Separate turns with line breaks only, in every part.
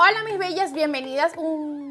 Hola mis bellas, bienvenidas un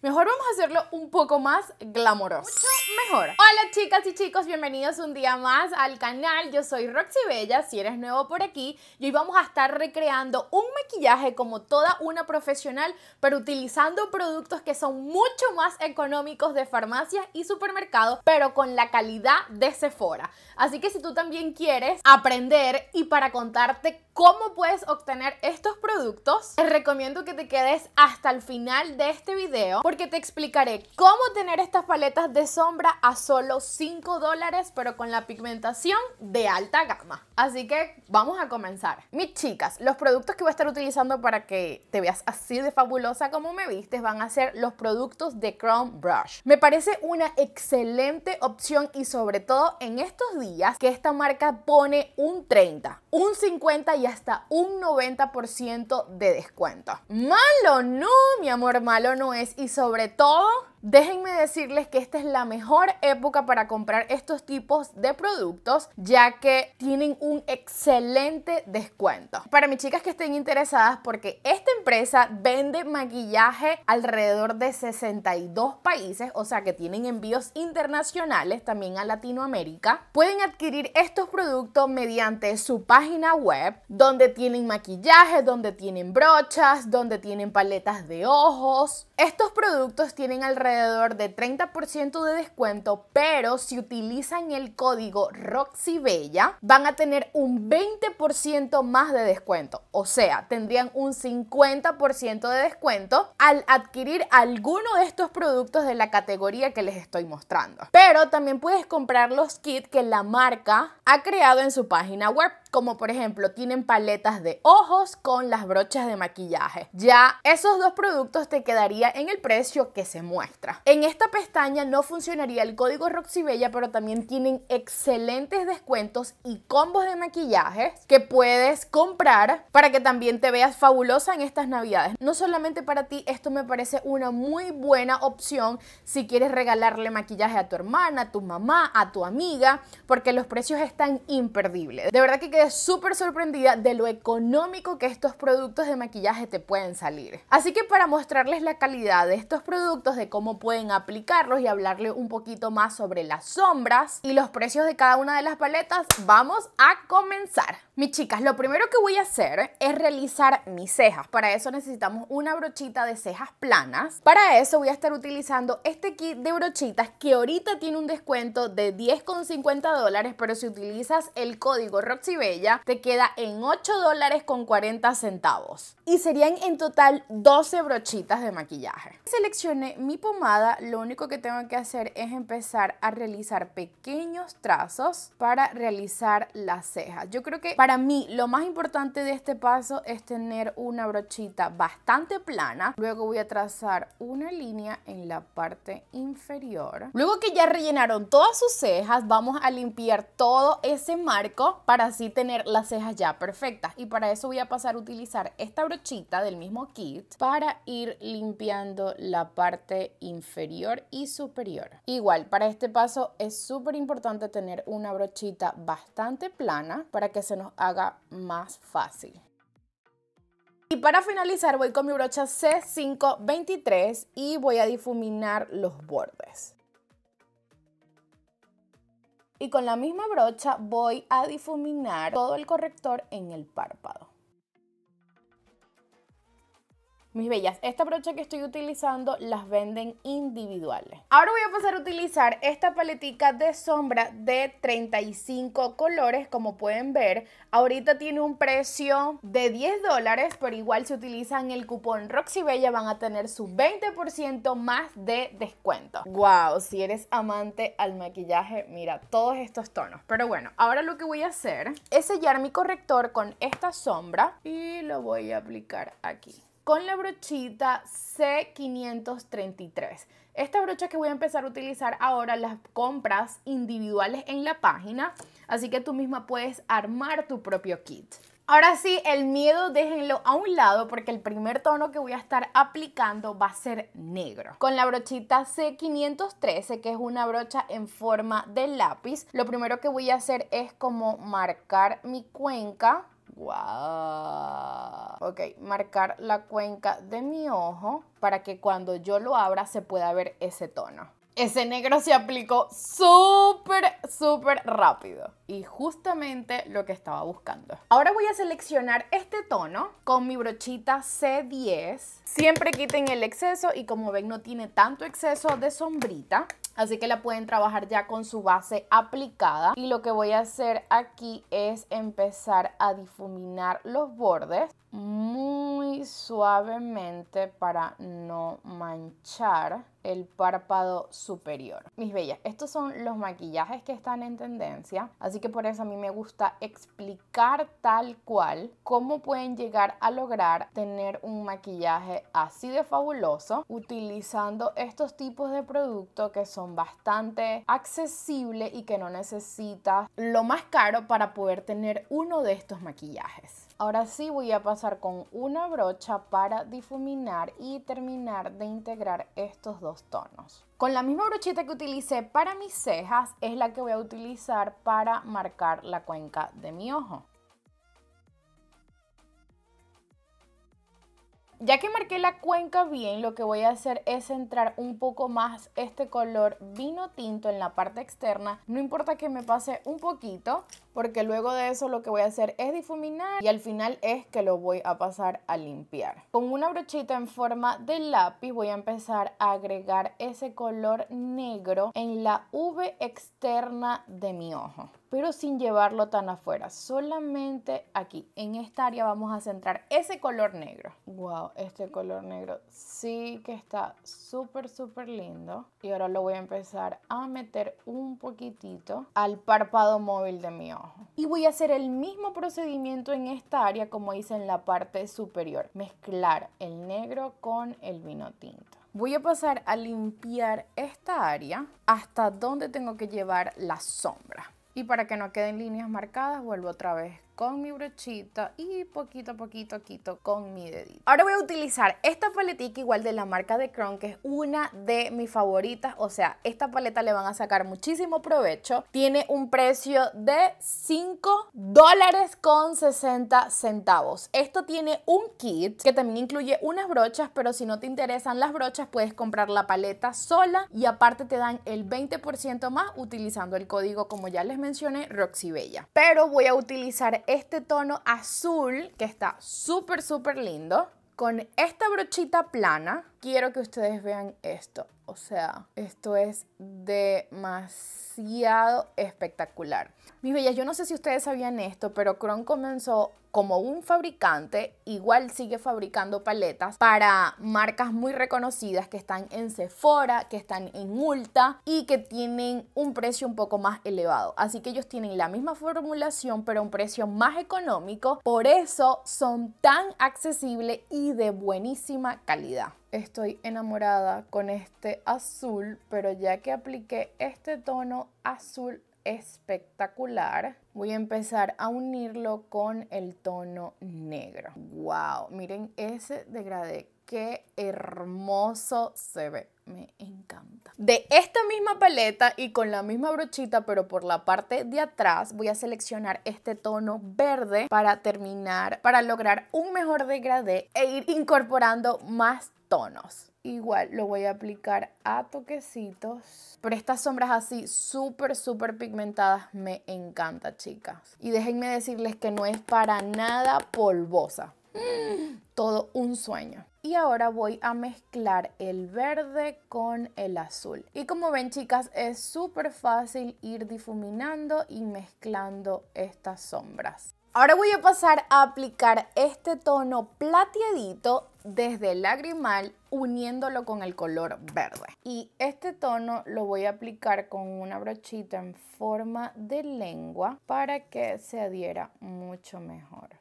Mejor vamos a hacerlo un poco más glamoroso. Mucho mejor. Hola chicas y chicos, bienvenidos un día más al canal. Yo soy Roxy Bella, si eres nuevo por aquí. Y hoy vamos a estar recreando un maquillaje como toda una profesional, pero utilizando productos que son mucho más económicos de farmacias y supermercados, pero con la calidad de Sephora. Así que si tú también quieres aprender y para contarte cómo puedes obtener estos productos, te recomiendo que te quedes hasta el final de este video porque te explicaré cómo tener estas paletas de sombra a solo 5 dólares, pero con la pigmentación de alta gama. Así que vamos a comenzar. Mis chicas, los productos que voy a estar utilizando para que te veas así de fabulosa como me vistes van a ser los productos de Chrome Brush. Me parece una excelente opción y sobre todo en estos días que esta marca pone un 30 un 50 y hasta un 90% de descuento. Malo no, mi amor, malo no es. Y sobre todo, Déjenme decirles que esta es la mejor época para comprar estos tipos de productos ya que tienen un excelente descuento. Para mis chicas que estén interesadas porque esta empresa vende maquillaje alrededor de 62 países, o sea que tienen envíos internacionales también a Latinoamérica, pueden adquirir estos productos mediante su página web donde tienen maquillaje, donde tienen brochas, donde tienen paletas de ojos, estos productos tienen alrededor de 30% de descuento, pero si utilizan el código ROXYBELLA van a tener un 20% más de descuento. O sea, tendrían un 50% de descuento al adquirir alguno de estos productos de la categoría que les estoy mostrando. Pero también puedes comprar los kits que la marca ha creado en su página web como por ejemplo tienen paletas de ojos con las brochas de maquillaje. Ya esos dos productos te quedaría en el precio que se muestra. En esta pestaña no funcionaría el código Bella pero también tienen excelentes descuentos y combos de maquillaje que puedes comprar para que también te veas fabulosa en estas navidades. No solamente para ti, esto me parece una muy buena opción si quieres regalarle maquillaje a tu hermana, a tu mamá, a tu amiga, porque los precios están imperdibles. De verdad que súper sorprendida de lo económico que estos productos de maquillaje te pueden salir. Así que para mostrarles la calidad de estos productos, de cómo pueden aplicarlos y hablarle un poquito más sobre las sombras y los precios de cada una de las paletas, vamos a comenzar. Mis chicas, lo primero que voy a hacer es realizar mis cejas. Para eso necesitamos una brochita de cejas planas. Para eso voy a estar utilizando este kit de brochitas que ahorita tiene un descuento de 10,50 dólares, pero si utilizas el código RoxyBella te queda en 8 dólares con 40 centavos. Y serían en total 12 brochitas de maquillaje. Seleccioné mi pomada, lo único que tengo que hacer es empezar a realizar pequeños trazos para realizar las cejas. Yo creo que para para mí lo más importante de este paso es tener una brochita bastante plana. Luego voy a trazar una línea en la parte inferior. Luego que ya rellenaron todas sus cejas, vamos a limpiar todo ese marco para así tener las cejas ya perfectas. Y para eso voy a pasar a utilizar esta brochita del mismo kit para ir limpiando la parte inferior y superior. Igual, para este paso es súper importante tener una brochita bastante plana para que se nos haga más fácil. Y para finalizar voy con mi brocha C523 y voy a difuminar los bordes. Y con la misma brocha voy a difuminar todo el corrector en el párpado. Mis bellas, esta brocha que estoy utilizando las venden individuales. Ahora voy a pasar a utilizar esta paletica de sombra de 35 colores, como pueden ver. Ahorita tiene un precio de 10 dólares, pero igual si utilizan el cupón Roxy Bella van a tener su 20% más de descuento. Wow, si eres amante al maquillaje, mira todos estos tonos. Pero bueno, ahora lo que voy a hacer es sellar mi corrector con esta sombra y lo voy a aplicar aquí con la brochita C533. Esta brocha que voy a empezar a utilizar ahora las compras individuales en la página, así que tú misma puedes armar tu propio kit. Ahora sí, el miedo déjenlo a un lado porque el primer tono que voy a estar aplicando va a ser negro. Con la brochita C513, que es una brocha en forma de lápiz, lo primero que voy a hacer es como marcar mi cuenca ¡Wow! Ok, marcar la cuenca de mi ojo para que cuando yo lo abra se pueda ver ese tono. Ese negro se aplicó súper, súper rápido. Y justamente lo que estaba buscando. Ahora voy a seleccionar este tono con mi brochita C10. Siempre quiten el exceso y como ven no tiene tanto exceso de sombrita así que la pueden trabajar ya con su base aplicada y lo que voy a hacer aquí es empezar a difuminar los bordes muy suavemente para no manchar el párpado superior. Mis bellas, estos son los maquillajes que están en tendencia, así que por eso a mí me gusta explicar tal cual cómo pueden llegar a lograr tener un maquillaje así de fabuloso utilizando estos tipos de productos que son bastante accesibles y que no necesitas lo más caro para poder tener uno de estos maquillajes. Ahora sí voy a pasar con una brocha para difuminar y terminar de integrar estos dos tonos. Con la misma brochita que utilicé para mis cejas es la que voy a utilizar para marcar la cuenca de mi ojo. ya que marqué la cuenca bien, lo que voy a hacer es centrar un poco más este color vino tinto en la parte externa. No importa que me pase un poquito, porque luego de eso lo que voy a hacer es difuminar y al final es que lo voy a pasar a limpiar. Con una brochita en forma de lápiz voy a empezar a agregar ese color negro en la V externa de mi ojo pero sin llevarlo tan afuera, solamente aquí, en esta área vamos a centrar ese color negro. ¡Wow! este color negro. Sí que está súper, súper lindo. Y ahora lo voy a empezar a meter un poquitito al párpado móvil de mi ojo. Y voy a hacer el mismo procedimiento en esta área como hice en la parte superior. Mezclar el negro con el vino tinto. Voy a pasar a limpiar esta área hasta donde tengo que llevar la sombra. Y para que no queden líneas marcadas, vuelvo otra vez con mi brochita y poquito a poquito quito con mi dedito. Ahora voy a utilizar esta paletita igual de la marca de Cron. que es una de mis favoritas. O sea, esta paleta le van a sacar muchísimo provecho. Tiene un precio de 5 dólares con 60 centavos. Esto tiene un kit que también incluye unas brochas, pero si no te interesan las brochas, puedes comprar la paleta sola y aparte te dan el 20% más utilizando el código, como ya les mencioné, Bella. Pero voy a utilizar este tono azul que está súper, súper lindo. Con esta brochita plana, quiero que ustedes vean esto. O sea, esto es demasiado espectacular. Mis bellas, yo no sé si ustedes sabían esto, pero Kron comenzó como un fabricante, igual sigue fabricando paletas para marcas muy reconocidas que están en Sephora, que están en Ulta y que tienen un precio un poco más elevado. Así que ellos tienen la misma formulación pero un precio más económico, por eso son tan accesibles y de buenísima calidad estoy enamorada con este azul, pero ya que apliqué este tono azul espectacular, voy a empezar a unirlo con el tono negro. ¡Wow! Miren ese degradé qué hermoso se ve. Me encanta. De esta misma paleta y con la misma brochita, pero por la parte de atrás, voy a seleccionar este tono verde para terminar, para lograr un mejor degradé e ir incorporando más tonos. Igual lo voy a aplicar a toquecitos. Pero estas sombras así súper, súper pigmentadas me encanta, chicas. Y déjenme decirles que no es para nada polvosa. Todo un sueño. Y ahora voy a mezclar el verde con el azul. Y como ven chicas, es súper fácil ir difuminando y mezclando estas sombras. Ahora voy a pasar a aplicar este tono plateadito desde el lagrimal uniéndolo con el color verde. Y este tono lo voy a aplicar con una brochita en forma de lengua para que se adhiera mucho mejor.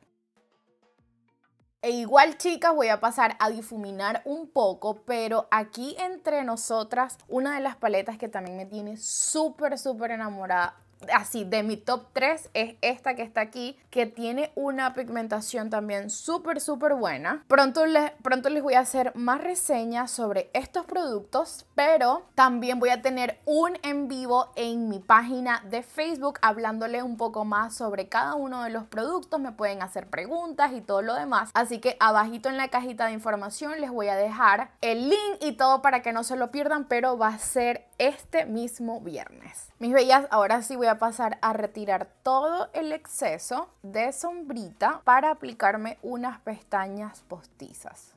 E igual chicas voy a pasar a difuminar un poco, pero aquí entre nosotras, una de las paletas que también me tiene súper, súper enamorada así, de mi top 3 es esta que está aquí, que tiene una pigmentación también súper, súper buena. Pronto les, pronto les voy a hacer más reseñas sobre estos productos, pero también voy a tener un en vivo en mi página de Facebook hablándole un poco más sobre cada uno de los productos. Me pueden hacer preguntas y todo lo demás. Así que abajito en la cajita de información les voy a dejar el link y todo para que no se lo pierdan, pero va a ser este mismo viernes. Mis bellas, ahora sí voy voy a pasar a retirar todo el exceso de sombrita para aplicarme unas pestañas postizas.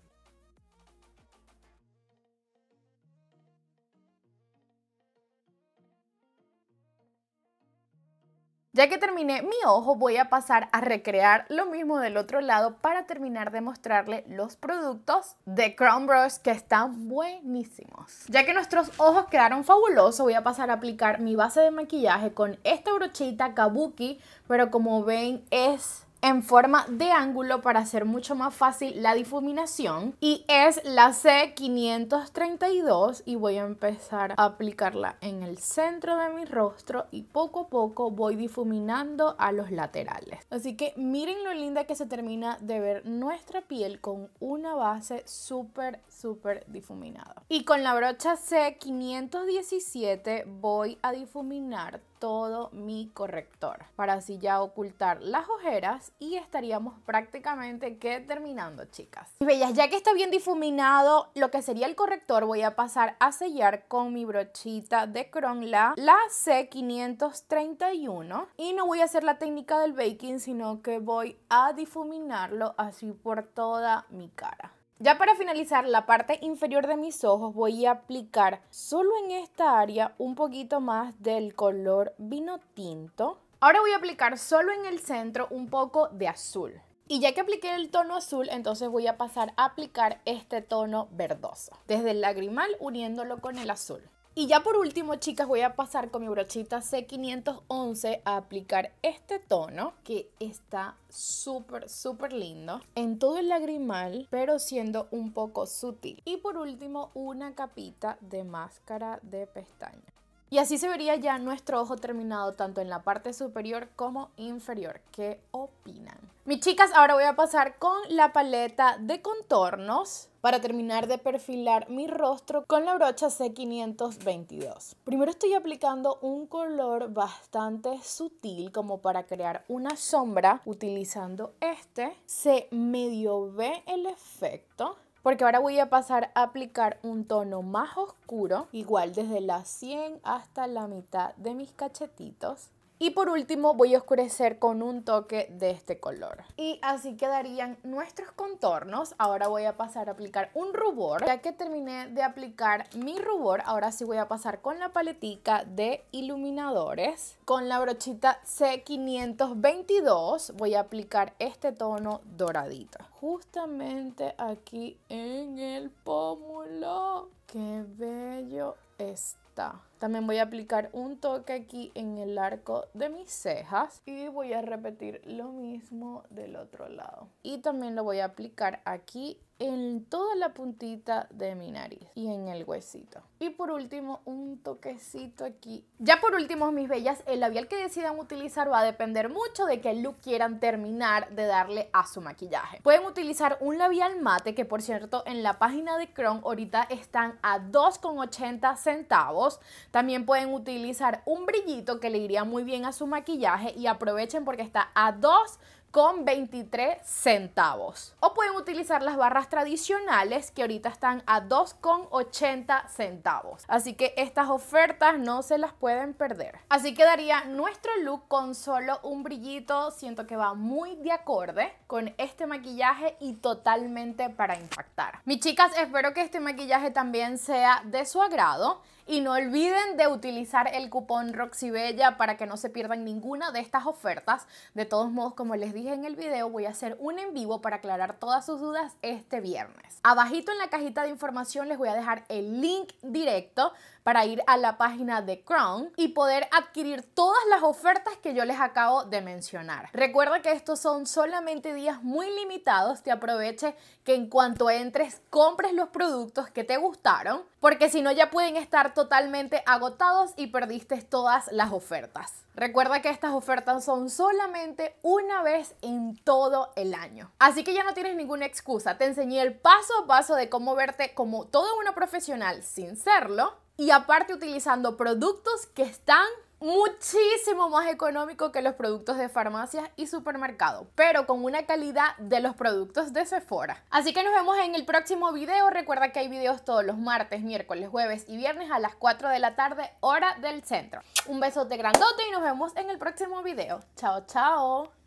Ya que terminé mi ojo, voy a pasar a recrear lo mismo del otro lado para terminar de mostrarle los productos de Crown Brush que están buenísimos. Ya que nuestros ojos quedaron fabulosos, voy a pasar a aplicar mi base de maquillaje con esta brochita Kabuki, pero como ven es en forma de ángulo para hacer mucho más fácil la difuminación y es la C532 y voy a empezar a aplicarla en el centro de mi rostro y poco a poco voy difuminando a los laterales. Así que miren lo linda que se termina de ver nuestra piel con una base súper súper difuminada. Y con la brocha C517 voy a difuminar todo mi corrector para así ya ocultar las ojeras y estaríamos prácticamente que terminando chicas. y bellas, ya que está bien difuminado lo que sería el corrector voy a pasar a sellar con mi brochita de Cronla la C531 y no voy a hacer la técnica del baking sino que voy a difuminarlo así por toda mi cara. Ya para finalizar la parte inferior de mis ojos voy a aplicar solo en esta área un poquito más del color vino tinto. Ahora voy a aplicar solo en el centro un poco de azul. Y ya que apliqué el tono azul, entonces voy a pasar a aplicar este tono verdoso. Desde el lagrimal uniéndolo con el azul. Y ya por último, chicas, voy a pasar con mi brochita C511 a aplicar este tono que está súper, súper lindo en todo el lagrimal, pero siendo un poco sutil. Y por último, una capita de máscara de pestañas. Y así se vería ya nuestro ojo terminado tanto en la parte superior como inferior. ¿Qué opinan? Mis chicas, ahora voy a pasar con la paleta de contornos para terminar de perfilar mi rostro con la brocha C522. Primero estoy aplicando un color bastante sutil como para crear una sombra utilizando este. Se medio ve el efecto porque ahora voy a pasar a aplicar un tono más oscuro, igual desde la 100 hasta la mitad de mis cachetitos. Y por último voy a oscurecer con un toque de este color. Y así quedarían nuestros contornos. Ahora voy a pasar a aplicar un rubor. Ya que terminé de aplicar mi rubor, ahora sí voy a pasar con la paletica de iluminadores. Con la brochita C522 voy a aplicar este tono doradito justamente aquí en el pómulo. ¡Qué bello está! También voy a aplicar un toque aquí en el arco de mis cejas y voy a repetir lo mismo del otro lado. Y también lo voy a aplicar aquí en toda la puntita de mi nariz y en el huesito. Y por último, un toquecito aquí. Ya por último, mis bellas, el labial que decidan utilizar va a depender mucho de qué look quieran terminar de darle a su maquillaje. Pueden utilizar un labial mate que por cierto en la página de Chrome ahorita están a 2,80 centavos. También pueden utilizar un brillito que le iría muy bien a su maquillaje y aprovechen porque está a 2,80 con 23 centavos. O pueden utilizar las barras tradicionales que ahorita están a 2,80 centavos. Así que estas ofertas no se las pueden perder. Así quedaría nuestro look con solo un brillito. Siento que va muy de acorde con este maquillaje y totalmente para impactar. Mis chicas, espero que este maquillaje también sea de su agrado. Y no olviden de utilizar el cupón Roxibella para que no se pierdan ninguna de estas ofertas. De todos modos, como les dije en el video, voy a hacer un en vivo para aclarar todas sus dudas este viernes. Abajito en la cajita de información les voy a dejar el link directo para ir a la página de Crown y poder adquirir todas las ofertas que yo les acabo de mencionar. Recuerda que estos son solamente días muy limitados, te aproveche que en cuanto entres compres los productos que te gustaron, porque si no ya pueden estar totalmente agotados y perdiste todas las ofertas. Recuerda que estas ofertas son solamente una vez en todo el año. Así que ya no tienes ninguna excusa. Te enseñé el paso a paso de cómo verte como todo una profesional sin serlo y aparte utilizando productos que están muchísimo más económico que los productos de farmacias y supermercados, pero con una calidad de los productos de Sephora. Así que nos vemos en el próximo video. Recuerda que hay videos todos los martes, miércoles, jueves y viernes a las 4 de la tarde, hora del centro. Un besote grandote y nos vemos en el próximo video. Chao, chao.